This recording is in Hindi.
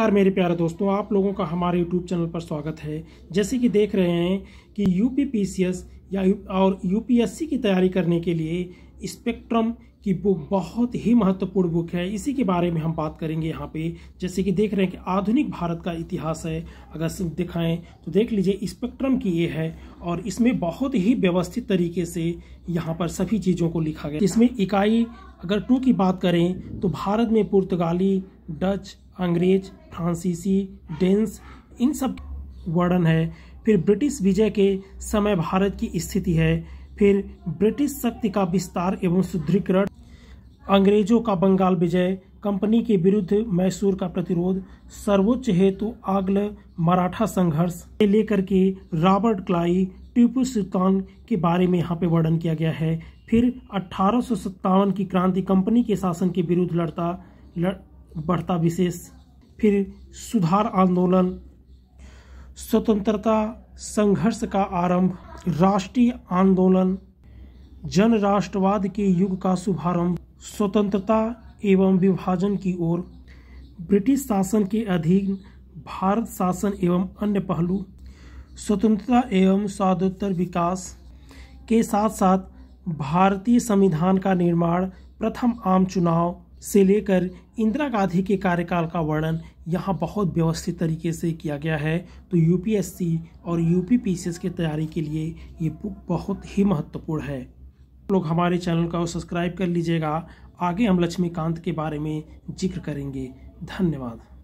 नमस्कार मेरे प्यारे दोस्तों आप लोगों का हमारे यूट्यूब चैनल पर स्वागत है जैसे कि देख रहे हैं कि यू या और यूपीएससी की तैयारी करने के लिए स्पेक्ट्रम की बुक बहुत ही महत्वपूर्ण बुक है इसी के बारे में हम बात करेंगे यहाँ पे जैसे कि देख रहे हैं कि आधुनिक भारत का इतिहास है अगर सिर्फ दिखाएं तो देख लीजिए स्पेक्ट्रम की ये है और इसमें बहुत ही व्यवस्थित तरीके से यहाँ पर सभी चीज़ों को लिखा गया इसमें इकाई अगर टू की बात करें तो भारत में पुर्तगाली डच अंग्रेज फ्रांसीसी डेंस इन सब वर्णन है फिर ब्रिटिश विजय के समय भारत की स्थिति है फिर ब्रिटिश शक्ति का विस्तार एवं सुदृढ़ीकरण अंग्रेजों का बंगाल विजय कंपनी के विरुद्ध मैसूर का प्रतिरोध सर्वोच्च हेतु आगल मराठा संघर्ष से लेकर के रॉबर्ट क्लाई टीपू सुल्तान के बारे में यहाँ पे वर्णन किया गया है फिर अठारह की क्रांति कंपनी के शासन के विरुद्ध लड़ता लड़, बढ़ता विशेष फिर सुधार आंदोलन स्वतंत्रता संघर्ष का आरंभ राष्ट्रीय आंदोलन जन राष्ट्रवाद के युग का शुभारंभ स्वतंत्रता एवं विभाजन की ओर ब्रिटिश शासन के अधीन भारत शासन एवं अन्य पहलू स्वतंत्रता एवं स्वादोत्तर विकास के साथ साथ भारतीय संविधान का निर्माण प्रथम आम चुनाव से लेकर इंदिरा गांधी के कार्यकाल का वर्णन यहाँ बहुत व्यवस्थित तरीके से किया गया है तो यूपीएससी और यूपी पीसीएस की तैयारी के लिए ये बुक बहुत ही महत्वपूर्ण है लोग हमारे चैनल को सब्सक्राइब कर लीजिएगा आगे हम लक्ष्मीकांत के बारे में जिक्र करेंगे धन्यवाद